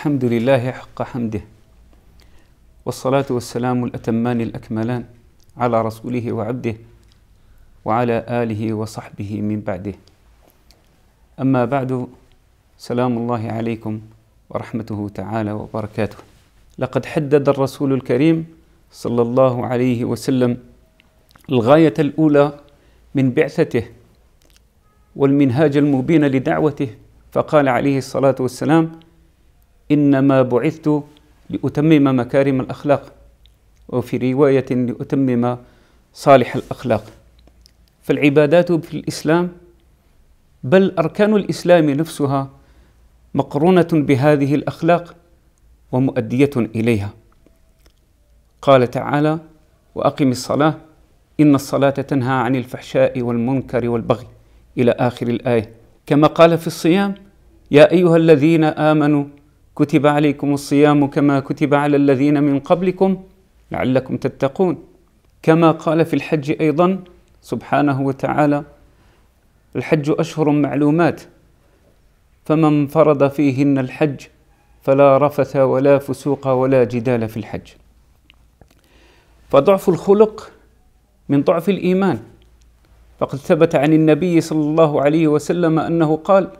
الحمد لله حق حمده والصلاة والسلام الأتمان الأكملان على رسوله وعبده وعلى آله وصحبه من بعده أما بعد سلام الله عليكم ورحمته تعالى وبركاته لقد حدد الرسول الكريم صلى الله عليه وسلم الغاية الأولى من بعثته والمنهاج المبين لدعوته فقال عليه الصلاة والسلام إنما بعثت لأتمم مكارم الأخلاق وفي رواية لأتمم صالح الأخلاق فالعبادات في الإسلام بل أركان الإسلام نفسها مقرونة بهذه الأخلاق ومؤدية إليها قال تعالى وأقم الصلاة إن الصلاة تنهى عن الفحشاء والمنكر والبغي إلى آخر الآية كما قال في الصيام يا أيها الذين آمنوا كتب عليكم الصيام كما كتب على الذين من قبلكم لعلكم تتقون كما قال في الحج ايضا سبحانه وتعالى الحج اشهر معلومات فمن فرض فيهن الحج فلا رفث ولا فسوق ولا جدال في الحج فضعف الخلق من ضعف الايمان فقد ثبت عن النبي صلى الله عليه وسلم انه قال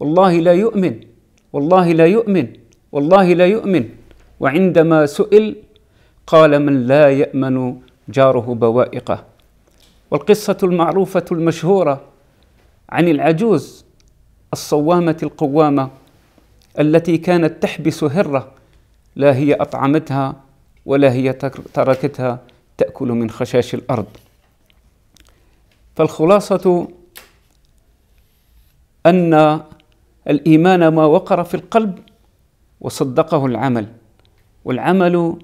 والله لا يؤمن والله لا يؤمن والله لا يؤمن وعندما سئل قال من لا يأمن جاره بوائقه والقصة المعروفة المشهورة عن العجوز الصوامة القوامة التي كانت تحبس هرة لا هي أطعمتها ولا هي تركتها تأكل من خشاش الأرض فالخلاصة أن الإيمان ما وقر في القلب وصدقه العمل والعمل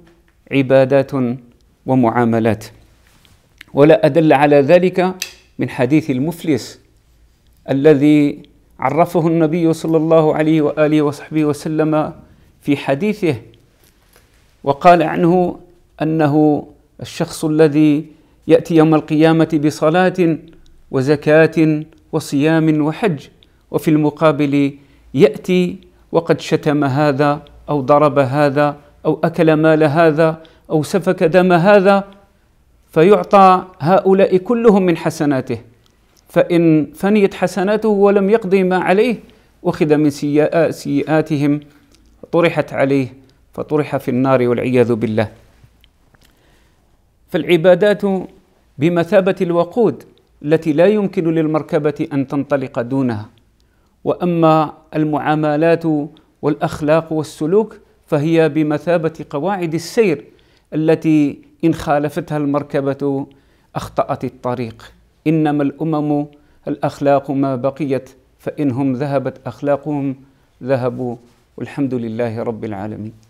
عبادات ومعاملات ولا أدل على ذلك من حديث المفلس الذي عرفه النبي صلى الله عليه وآله وصحبه وسلم في حديثه وقال عنه أنه الشخص الذي يأتي يوم القيامة بصلاة وزكاة وصيام وحج وفي المقابل يأتي وقد شتم هذا او ضرب هذا او اكل مال هذا او سفك دم هذا فيعطى هؤلاء كلهم من حسناته فان فنيت حسناته ولم يقضي ما عليه اخذ من سيئاتهم طرحت عليه فطرح في النار والعياذ بالله فالعبادات بمثابه الوقود التي لا يمكن للمركبه ان تنطلق دونها واما المعاملات والاخلاق والسلوك فهي بمثابه قواعد السير التي ان خالفتها المركبه اخطات الطريق انما الامم الاخلاق ما بقيت فانهم ذهبت اخلاقهم ذهبوا والحمد لله رب العالمين